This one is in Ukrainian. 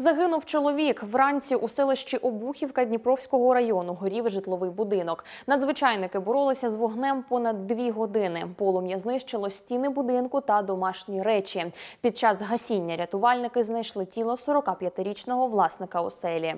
Загинув чоловік вранці у селищі Обухівка Дніпровського району. Горів житловий будинок. Надзвичайники боролися з вогнем понад дві години. Полум'я знищило стіни будинку та домашні речі. Під час гасіння рятувальники знайшли тіло 45-річного власника оселі.